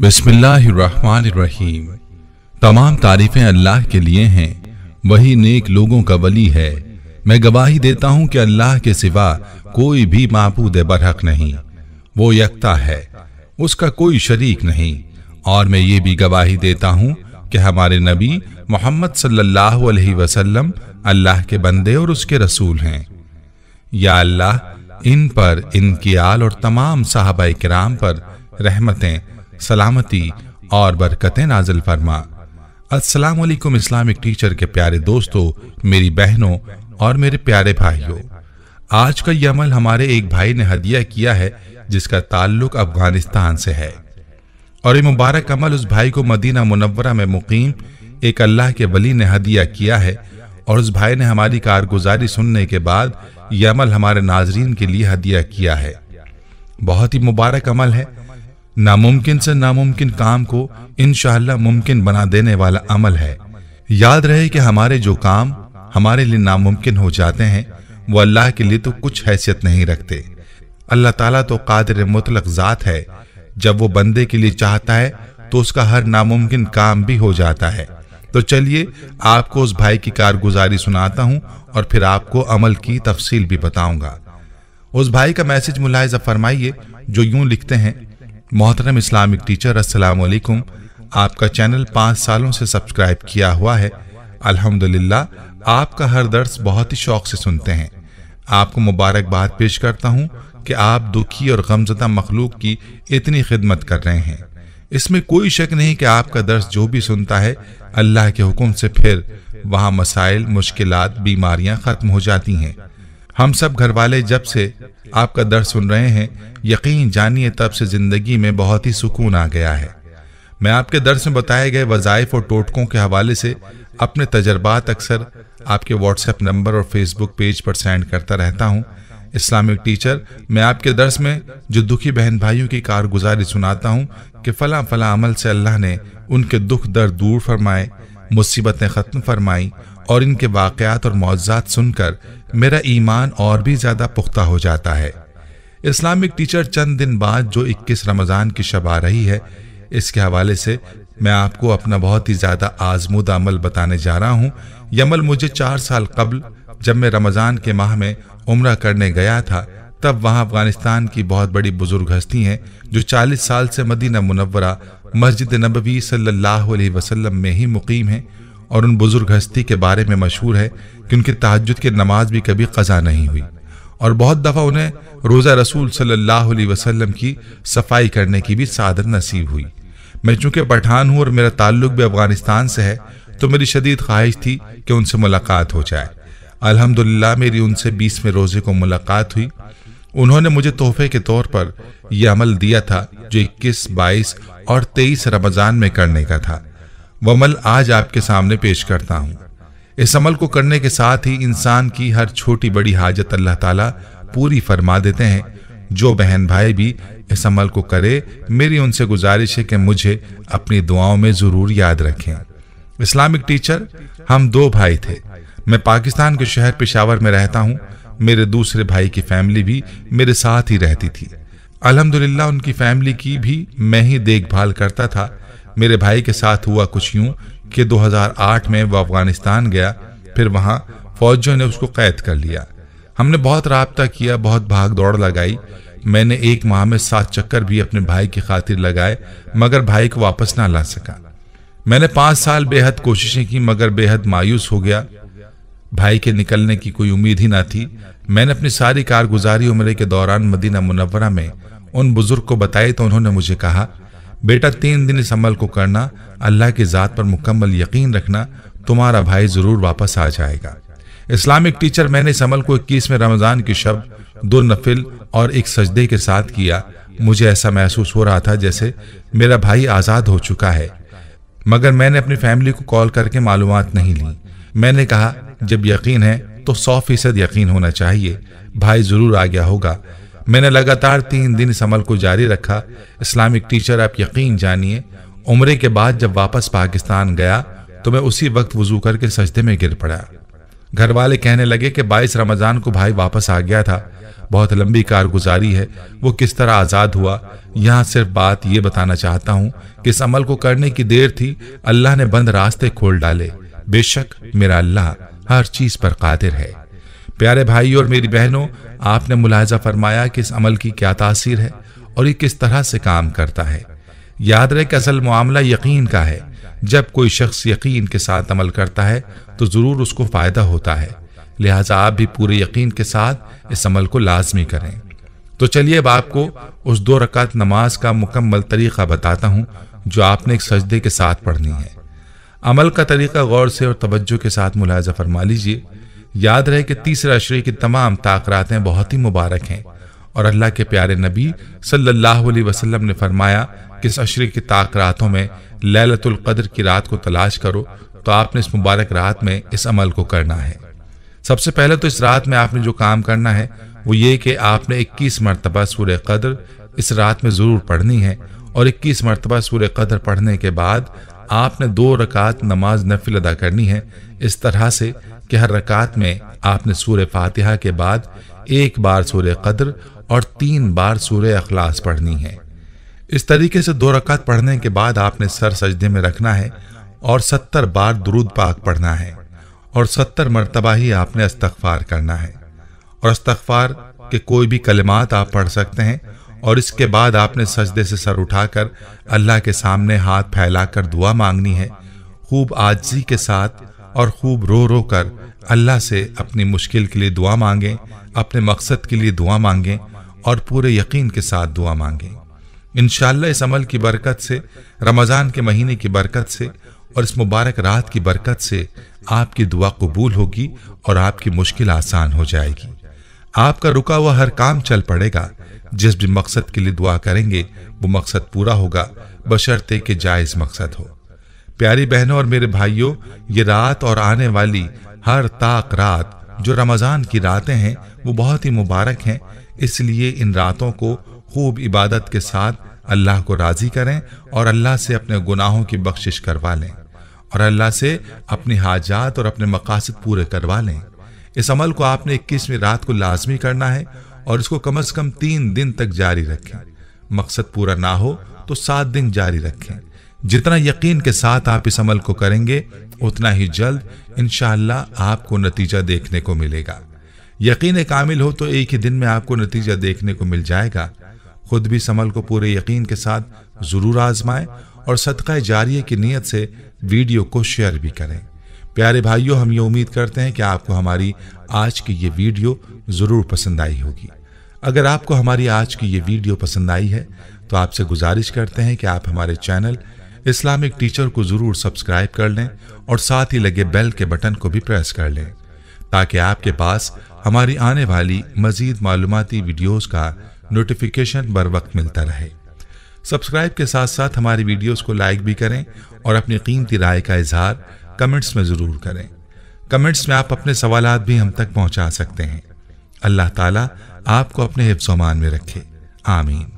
बसमिल्लाम तमाम तारीफ़ें अल्लाह के लिए हैं वही नेक लोगों का वली है मैं गवाही देता हूँ कि अल्लाह के सिवा कोई भी मापूद बरहक नहीं वो यकता है उसका कोई शरीक नहीं और मैं ये भी गवाही देता हूँ कि हमारे नबी मोहम्मद सल्लल्लाहु अलैहि वसल्लम अल्लाह के बंदे और उसके रसूल हैं या अल्लाह इन पर इनकी आल और तमाम साहबा कराम पर रहमतें सलामती और बरकतें नाजल फरमा असलकुम इस्लामिक टीचर के प्यारे दोस्तों मेरी बहनों और मेरे प्यारे भाइयों आज का यह अमल हमारे एक भाई ने हदिया किया है जिसका ताल्लुक अफगानिस्तान से है और ये मुबारक अमल उस भाई को मदीना मुनवरा में मुकीम एक अल्लाह के वली ने हदिया किया है और उस भाई ने हमारी कारगुजारी सुनने के बाद यह अमल हमारे नाजरीन के लिए हदिया किया है बहुत ही मुबारक अमल है नामुमकिन से नामुमकिन काम को इनशाला मुमकिन बना देने वाला अमल है याद रहे कि हमारे जो काम हमारे लिए नामुमकिन हो जाते हैं वो अल्लाह के लिए तो कुछ हैसियत नहीं रखते अल्लाह ताला तो कादर मुतलक ज़ात है जब वो बंदे के लिए चाहता है तो उसका हर नामुमकिन काम भी हो जाता है तो चलिए आपको उस भाई की कारगुजारी सुनाता हूँ और फिर आपको अमल की तफसील भी बताऊंगा उस भाई का मैसेज मुलायजा फरमाइए जो यूं लिखते हैं मोहतरम इस्लामिक टीचर वालेकुम आपका चैनल पाँच सालों से सब्सक्राइब किया हुआ है अल्हम्दुलिल्लाह आपका हर दर्स बहुत ही शौक से सुनते हैं आपको मुबारकबाद पेश करता हूँ कि आप दुखी और गमजदा मखलूक की इतनी खिदमत कर रहे हैं इसमें कोई शक नहीं कि आपका दर्स जो भी सुनता है अल्लाह के हुक्म से फिर वहाँ मसाइल मुश्किल बीमारियाँ ख़त्म हो जाती हैं हम सब घर वाले जब से आपका दर सुन रहे हैं यकीन जानिए तब से ज़िंदगी में बहुत ही सुकून आ गया है मैं आपके दर्स में बताए गए वजायफ़ और टोटकों के हवाले से अपने तजर्बात अक्सर आपके व्हाट्सएप नंबर और फेसबुक पेज पर सेंड करता रहता हूँ इस्लामिक टीचर मैं आपके दर्स में जो दुखी बहन भाइयों की कारगुजारी सुनाता हूँ कि फ़ला फ़ला अमल से अल्लाह ने उनके दुख दर्द दूर फरमाए मुसीबतें ख़त्म फरमाई और इनके वाकयात और मुआवजात सुनकर मेरा ईमान और भी ज़्यादा पुख्ता हो जाता है इस्लामिक टीचर चंद दिन बाद जो 21 रमज़ान की शब आ रही है इसके हवाले से मैं आपको अपना बहुत ही ज़्यादा आजमूदा अमल बताने जा रहा हूँ यह अमल मुझे चार साल कबल जब मैं रमज़ान के माह में उम्र करने गया था तब वहाँ अफगानिस्तान की बहुत बड़ी बुजुर्ग हस्ती हैं जो 40 साल से मदीना मुनवरा मस्जिद नबवी सल्लल्लाहु अलैहि वसल्लम में ही मुकीम हैं और उन बुजुर्ग हस्ती के बारे में मशहूर है कि उनकी तहजद की नमाज भी कभी कज़ा नहीं हुई और बहुत दफ़ा उन्हें रोज़ा रसूल सल्लल्लाहु अलैहि वसल्लम की सफाई करने की भी सादत नसीब हुई मैं चूँकि पठान हूँ और मेरा ताल्लुक भी अफ़गानिस्तान से है तो मेरी शदीद ख्वाहिश थी कि उनसे मुलाकात हो जाए अल्हम्दुलिल्लाह मेरी उनसे बीसवें रोज़े को मुलाकात हुई उन्होंने मुझे तोहफे के तौर पर यह अमल दिया था जो इक्कीस बाईस और तेईस रमज़ान में करने का था वो अमल आज आपके सामने पेश करता हूँ इस अमल को करने के साथ ही इंसान की हर छोटी बड़ी हाजत अल्लाह ताला पूरी फरमा देते हैं जो बहन भाई भी इस अमल को करे मेरी उनसे गुजारिश है कि मुझे अपनी दुआओं में ज़रूर याद रखें इस्लामिक टीचर हम दो भाई थे मैं पाकिस्तान के शहर पेशावर में रहता हूँ मेरे दूसरे भाई की फैमिली भी मेरे साथ ही रहती थी अलहमदिल्ला उनकी फैमिली की भी मैं ही देखभाल करता था मेरे भाई के साथ हुआ कुछ यूं कि 2008 में वह अफगानिस्तान गया फिर वहाँ फौजियों ने उसको कैद कर लिया हमने बहुत रबता किया बहुत भाग दौड़ लगाई मैंने एक माह में सात चक्कर भी अपने भाई की खातिर लगाए मगर भाई को वापस ना ला सका मैंने पाँच साल बेहद कोशिशें की मगर बेहद मायूस हो गया भाई के निकलने की कोई उम्मीद ही ना थी मैंने अपनी सारी कारगुजारी उम्र के दौरान मदीना मुनवरा में उन बुजुर्ग को बताई तो उन्होंने मुझे कहा बेटा तीन दिन इस अमल को करना अल्लाह की ज़ात पर मुकम्मल यकीन रखना तुम्हारा भाई ज़रूर वापस आ जाएगा इस्लामिक टीचर मैंने इस अमल को इक्कीसवें रमज़ान की शब दो नफिल और एक सजदे के साथ किया मुझे ऐसा महसूस हो रहा था जैसे मेरा भाई आज़ाद हो चुका है मगर मैंने अपनी फैमिली को कॉल करके मालूम नहीं ली मैंने कहा जब यकीन है तो सौ फीसद यकीन होना चाहिए भाई ज़रूर आ गया होगा मैंने लगातार तीन दिन इस अमल को जारी रखा इस्लामिक टीचर आप यकीन जानिए उम्र के बाद जब वापस पाकिस्तान गया तो मैं उसी वक्त वजू करके सजदे में गिर पड़ा घर वाले कहने लगे कि बाईस रमज़ान को भाई वापस आ गया था बहुत लंबी कारगुजारी है वो किस तरह आज़ाद हुआ यहाँ सिर्फ बात ये बताना चाहता हूँ कि इस अमल को करने की देर थी अल्लाह ने बंद रास्ते खोल डाले बेशक मेरा अल्लाह हर चीज़ पर कादिर है प्यारे भाई और मेरी बहनों आपने मुलायजा फरमाया कि इस अमल की क्या तासीर है और ये किस तरह से काम करता है याद रहे कि असल मामला यकीन का है जब कोई शख्स यकीन के साथ अमल करता है तो ज़रूर उसको फ़ायदा होता है लिहाजा आप भी पूरे यकीन के साथ इस अमल को लाजमी करें तो चलिए अब आपको उस दो रकात नमाज का मुकम्मल तरीक़ा बताता हूँ जो आपने एक सजदे के साथ पढ़नी है अमल का तरीका गौर से और तवज्जो के साथ मुलायजा फरमा लीजिए याद रहे कि तीसरे अशरे की तमाम ताकरातें बहुत ही मुबारक हैं और अल्लाह के प्यारे नबी सल्लल्लाहु अलैहि वसल्लम ने फरमाया कि इस अशरे की ताकरातों में ललतुल कद्र की रात को तलाश करो तो आपने इस मुबारक रात में इस अमल को करना है सबसे पहले तो इस रात में आपने जो काम करना है वो ये कि आपने 21 मरतबा सूर्य कद्र इस रात में ज़रूर पढ़नी है और 21 मरतबा सूर्य कद्र पढ़ने के बाद आपने दो रकात नमाज नफिल अदा करनी है इस तरह से कि हर रकात में आपने सूर्य फातिहा के बाद एक बार सूर्य कद्र और तीन बार सूर्य अखलास पढ़नी है इस तरीके से दो रकात पढ़ने के बाद आपने सर सजदे में रखना है और सत्तर बार दुरूद पाक पढ़ना है और सत्तर मरतबा ही आपने अस्तफार करना है और अस्तफार के कोई भी कलिमात आप पढ़ सकते हैं और इसके बाद आपने सजदे से सर उठाकर अल्लाह के सामने हाथ फैलाकर दुआ मांगनी है खूब आजी के साथ और खूब रो रो कर अल्लाह से अपनी मुश्किल के लिए दुआ मांगें अपने मकसद के लिए दुआ मांगें और पूरे यकीन के साथ दुआ मांगें इन इस अमल की बरकत से रमज़ान के महीने की बरकत से और इस मुबारक रात की बरकत से आपकी दुआ कबूल होगी और आपकी मुश्किल आसान हो जाएगी आपका रुका हुआ हर काम चल पड़ेगा जिस भी मकसद के लिए दुआ करेंगे वो मकसद पूरा होगा बशर्ते के जायज मकसद हो प्यारी बहनों और मेरे भाइयों ये रात और आने वाली हर ताक रात जो रमज़ान की रातें हैं वो बहुत ही मुबारक हैं इसलिए इन रातों को खूब इबादत के साथ अल्लाह को राज़ी करें और अल्लाह से अपने गुनाहों की बख्शिश करवा लें और अल्लाह से अपनी हाजात और अपने मकासद पूरे करवा लें इस अमल को आपने इक्कीसवीं रात को लाजमी करना है और इसको कम अज कम तीन दिन तक जारी रखें मकसद पूरा ना हो तो सात दिन जारी रखें जितना यकीन के साथ आप इस अमल को करेंगे उतना ही जल्द इनशाला आपको नतीजा देखने को मिलेगा यकीन कामिल हो तो एक ही दिन में आपको नतीजा देखने को मिल जाएगा खुद भी इस अमल को पूरे यकीन के साथ ज़रूर आजमाएं और सदका जारी की नीयत से वीडियो को शेयर भी करें प्यारे भाइयों हम ये उम्मीद करते हैं कि आपको हमारी आज की ये वीडियो ज़रूर पसंद आई होगी अगर आपको हमारी आज की ये वीडियो पसंद आई है तो आपसे गुजारिश करते हैं कि आप हमारे चैनल इस्लामिक टीचर को ज़रूर सब्सक्राइब कर लें और साथ ही लगे बेल के बटन को भी प्रेस कर लें ताकि आपके पास हमारी आने वाली मज़ीद मालूमती वीडियोस का नोटिफिकेशन बर वक्त मिलता रहे सब्सक्राइब के साथ साथ हमारी वीडियोस को लाइक भी करें और अपनी कीमती राय का इजहार कमेंट्स में ज़रूर करें कमेंट्स में आप अपने सवाल भी हम तक पहुंचा सकते हैं अल्लाह ताला आपको अपने हिफ्सोमान में रखे आमीन